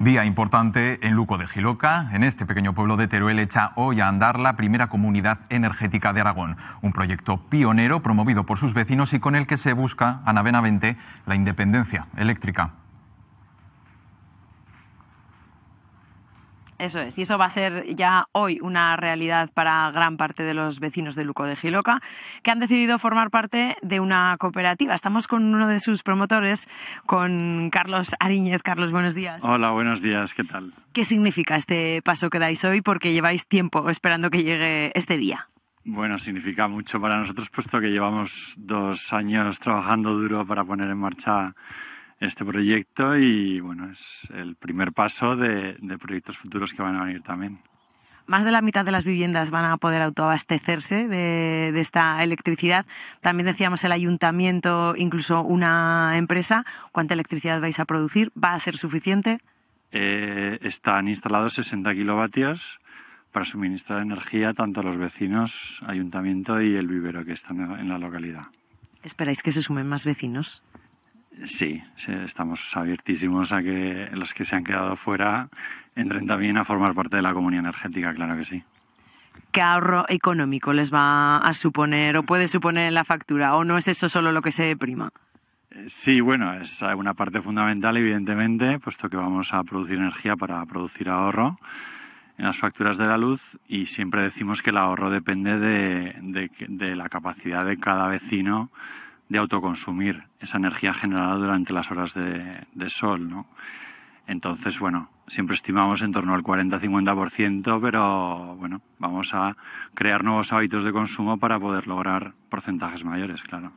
Día importante en Luco de Giloca. En este pequeño pueblo de Teruel echa hoy a andar la primera comunidad energética de Aragón, un proyecto pionero promovido por sus vecinos y con el que se busca, a la independencia eléctrica. Eso es, y eso va a ser ya hoy una realidad para gran parte de los vecinos de Luco de Giloca, que han decidido formar parte de una cooperativa. Estamos con uno de sus promotores, con Carlos Ariñez. Carlos, buenos días. Hola, buenos días, ¿qué tal? ¿Qué significa este paso que dais hoy? Porque lleváis tiempo esperando que llegue este día. Bueno, significa mucho para nosotros, puesto que llevamos dos años trabajando duro para poner en marcha este proyecto y bueno, es el primer paso de, proyectos futuros que van a venir también. Más de la mitad de las viviendas van a poder autoabastecerse de, esta electricidad. También decíamos el ayuntamiento, incluso una empresa. ¿Cuánta electricidad vais a producir? ¿Va a ser suficiente? Eh, están instalados 60 kilovatios para suministrar energía tanto a los vecinos, ayuntamiento y el vivero que están en la localidad. ¿Esperáis que se sumen más vecinos? Sí, estamos abiertísimos a que los que se han quedado fuera entren también a formar parte de la comunidad energética, claro que sí. ¿Qué ahorro económico les va a suponer o puede suponer en la factura? ¿O no es eso solo lo que se deprima? Eh, sí, bueno, es una parte fundamental, evidentemente, puesto que vamos a producir energía para producir ahorro en las facturas de la luz y siempre decimos que el ahorro depende de, de la capacidad de cada vecino de autoconsumir esa energía generada durante las horas de, sol, ¿no? Entonces, bueno, siempre estimamos en torno al 40-50%, pero bueno, vamos a crear nuevos hábitos de consumo para poder lograr porcentajes mayores, claro.